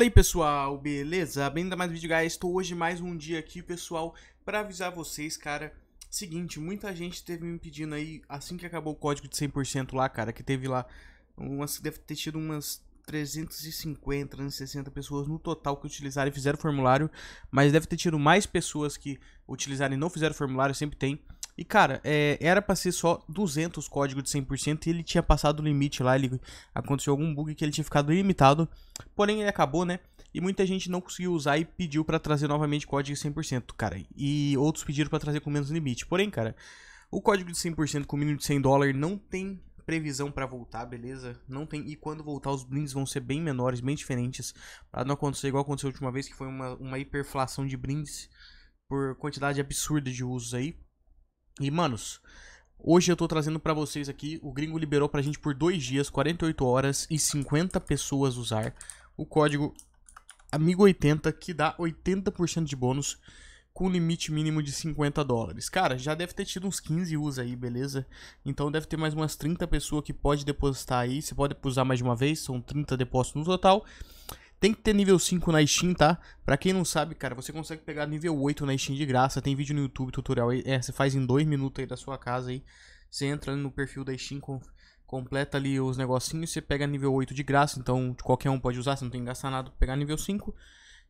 Fala aí pessoal, beleza? Bem-vindo a mais um vídeo, guys. Estou hoje mais um dia aqui, pessoal, para avisar vocês, cara. Seguinte, muita gente teve me pedindo aí, assim que acabou o código de 100% lá, cara, que teve lá, umas, deve ter tido umas 350, 360 pessoas no total que utilizaram e fizeram o formulário, mas deve ter tido mais pessoas que utilizaram e não fizeram o formulário, sempre tem. E, cara, é, era pra ser só 200 códigos de 100% e ele tinha passado o limite lá. Ele, aconteceu algum bug que ele tinha ficado limitado. Porém, ele acabou, né? E muita gente não conseguiu usar e pediu para trazer novamente código de 100%, cara. E outros pediram para trazer com menos limite. Porém, cara, o código de 100% com mínimo de 100 dólares não tem previsão para voltar, beleza? Não tem. E quando voltar, os brindes vão ser bem menores, bem diferentes. Pra não acontecer igual aconteceu a última vez, que foi uma, uma hiperflação de brindes por quantidade absurda de usos aí. E, manos, hoje eu tô trazendo para vocês aqui, o gringo liberou pra gente por 2 dias, 48 horas e 50 pessoas usar o código AMIGO80, que dá 80% de bônus com limite mínimo de 50 dólares. Cara, já deve ter tido uns 15 us aí, beleza? Então deve ter mais umas 30 pessoas que pode depositar aí. Você pode usar mais de uma vez, são 30 depósitos no total. Tem que ter nível 5 na Steam, tá? Pra quem não sabe, cara, você consegue pegar nível 8 na Steam de graça. Tem vídeo no YouTube, tutorial aí. É, você faz em 2 minutos aí da sua casa aí. Você entra no perfil da Steam, com, completa ali os negocinhos. Você pega nível 8 de graça, então qualquer um pode usar. Você não tem que gastar nada pra pegar nível 5.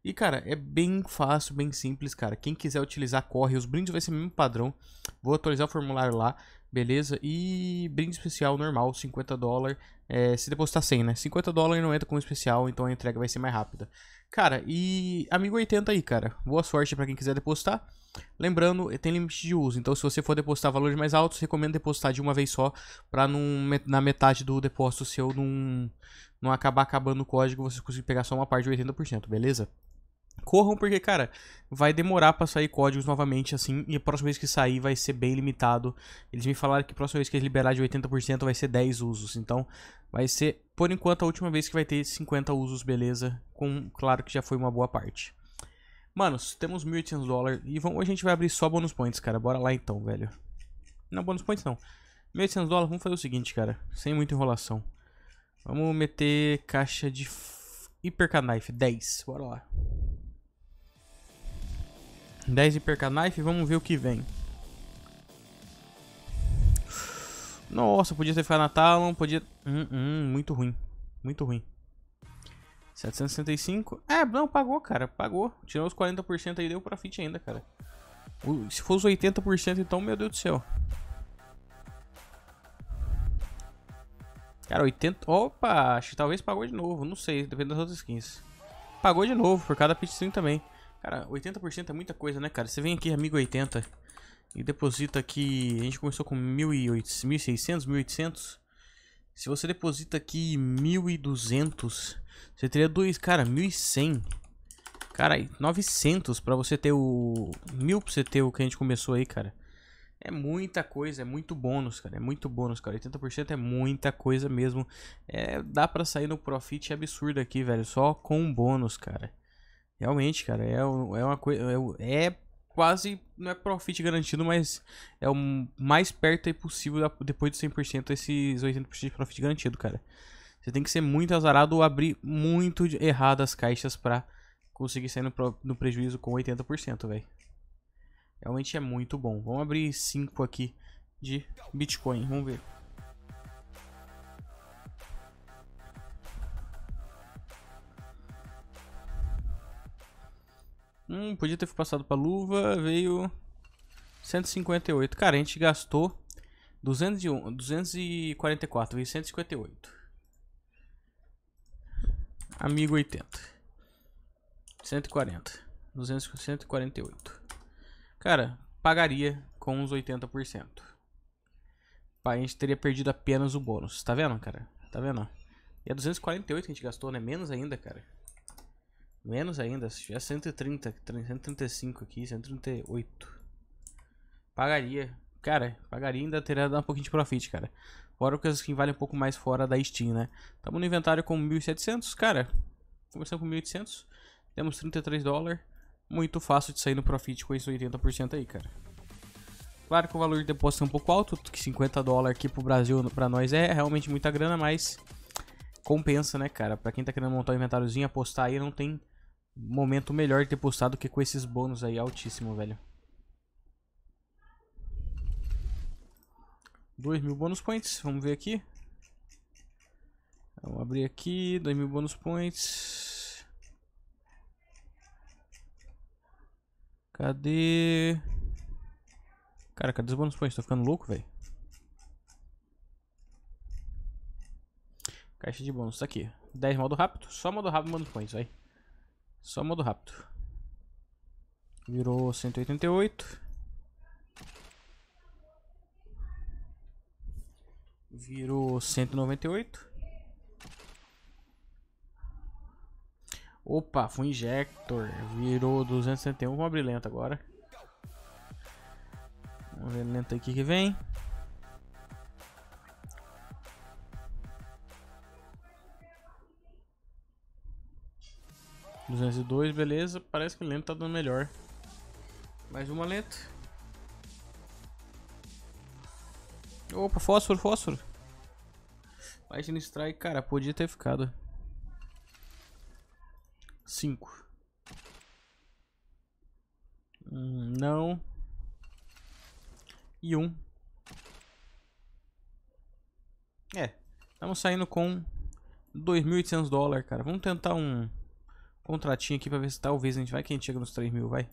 E, cara, é bem fácil, bem simples, cara. Quem quiser utilizar, corre. Os brindes vai ser o mesmo padrão. Vou atualizar o formulário lá beleza? E brinde especial normal, 50 dólares. É, se depositar 100, né? 50 dólares não entra com especial, então a entrega vai ser mais rápida. Cara, e amigo 80 aí, cara. Boa sorte para quem quiser depositar. Lembrando, tem limite de uso, então se você for depositar valores mais altos, recomendo depositar de uma vez só, para na metade do depósito seu não, não acabar acabando o código, você conseguir pegar só uma parte de 80%, beleza? corram, porque, cara, vai demorar para sair códigos novamente, assim, e a próxima vez que sair vai ser bem limitado. Eles me falaram que a próxima vez que eles liberar de 80% vai ser 10 usos, então vai ser, por enquanto, a última vez que vai ter 50 usos, beleza? Com, claro que já foi uma boa parte. Manos, temos 1.800 dólares e vamos, a gente vai abrir só bônus points, cara, bora lá então, velho. Não, bônus points não. 1.800 dólares, vamos fazer o seguinte, cara, sem muita enrolação. Vamos meter caixa de knife 10, bora lá. 10 de knife vamos ver o que vem. Nossa, podia ter ficado na Talon, podia... Hum, hum, muito ruim, muito ruim. 765. É, não, pagou, cara. Pagou. Tirou os 40% aí, deu profit ainda, cara. Se fosse 80%, então, meu Deus do céu. Cara, 80. Opa, acho que talvez pagou de novo. Não sei, depende das outras skins. Pagou de novo, por cada pit também. Cara, 80% é muita coisa, né, cara? Você vem aqui, amigo 80, e deposita aqui... A gente começou com 1.600, 1.800. Se você deposita aqui 1.200, você teria dois... Cara, 1.100. Cara, 900 pra você ter o... 1.000 pra você ter o que a gente começou aí, cara. É muita coisa, é muito bônus, cara. É muito bônus, cara. 80% é muita coisa mesmo. É, dá pra sair no profit absurdo aqui, velho. Só com bônus, cara. Realmente, cara, é, é uma coisa. É, é, quase. Não é profit garantido, mas é o mais perto aí possível depois de 100% esses 80% de profit garantido, cara. Você tem que ser muito azarado ou abrir muito errado as caixas pra conseguir sair no, no prejuízo com 80%, velho. Realmente é muito bom. Vamos abrir 5 aqui de Bitcoin. Vamos ver. Hum, podia ter passado pra luva, veio 158. Cara, a gente gastou 201, 244, veio 158. Amigo 80. 140. 200, 148. Cara, pagaria com uns 80%. A gente teria perdido apenas o bônus. Tá vendo, cara? Tá vendo? E é 248 que a gente gastou, né? Menos ainda, cara. Menos ainda, se tiver 130, 135 aqui, 138. Pagaria. Cara, pagaria ainda teria dado um pouquinho de profit, cara. Fora que as skins valem um pouco mais fora da Steam, né? Tamo no inventário com 1.700, cara. Começamos com 1.800. Temos 33 dólares. Muito fácil de sair no profit com esses 80% aí, cara. Claro que o valor de depósito é um pouco alto, que 50 dólares aqui pro Brasil para nós é realmente muita grana, mas compensa, né, cara? Pra quem tá querendo montar um inventáriozinho, apostar aí não tem momento melhor ter postado que com esses bônus aí altíssimo, velho. 2 mil bônus points, vamos ver aqui. Vamos abrir aqui, 2 mil bônus points. Cadê? Cara, cadê os bônus points? Tô ficando louco, velho. Caixa de bônus, tá aqui. 10 modo rápido, só modo rápido bônus points, vai. Só modo rápido. Virou 188. Virou 198. Opa, foi injector. Virou 271. Vamos abrir lento agora. Vamos ver lento aqui que vem. 202, beleza. Parece que o lento tá dando melhor. Mais uma lenta. Opa, fósforo, fósforo. Lightning Strike, cara, podia ter ficado. 5. Hum, não. E 1. Um. É, estamos saindo com 2.800 dólares, cara. Vamos tentar um contratinho aqui pra ver se talvez a gente vai que a gente chega nos 3 mil, vai.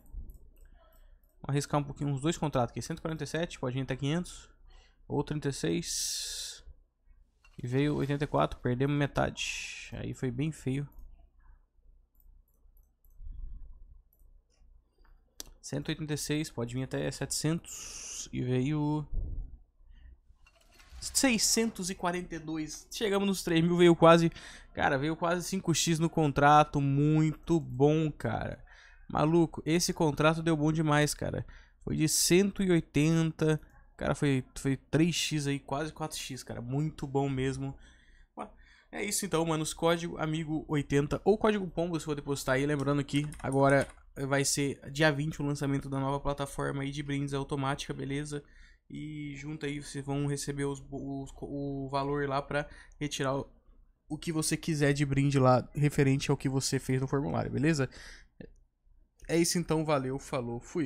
Vamos arriscar um pouquinho, uns dois contratos aqui. 147, pode ir até 500. Ou 36. E veio 84, perdemos metade. Aí foi bem feio. 186, pode vir até 700. E veio 642. Chegamos nos 3 mil, veio quase. Cara, veio quase 5x no contrato. Muito bom, cara. Maluco, esse contrato deu bom demais, cara. Foi de 180. Cara, foi, foi 3x aí, quase 4x, cara. Muito bom mesmo. É isso então, mano. Os código amigo 80 ou código pombo se for depositar aí. Lembrando que agora vai ser dia 20 o lançamento da nova plataforma aí de brindes automática, beleza? E junto aí vocês vão receber os, os o valor lá para retirar o, o que você quiser de brinde lá referente ao que você fez no formulário, beleza? É isso então, valeu, falou, fui.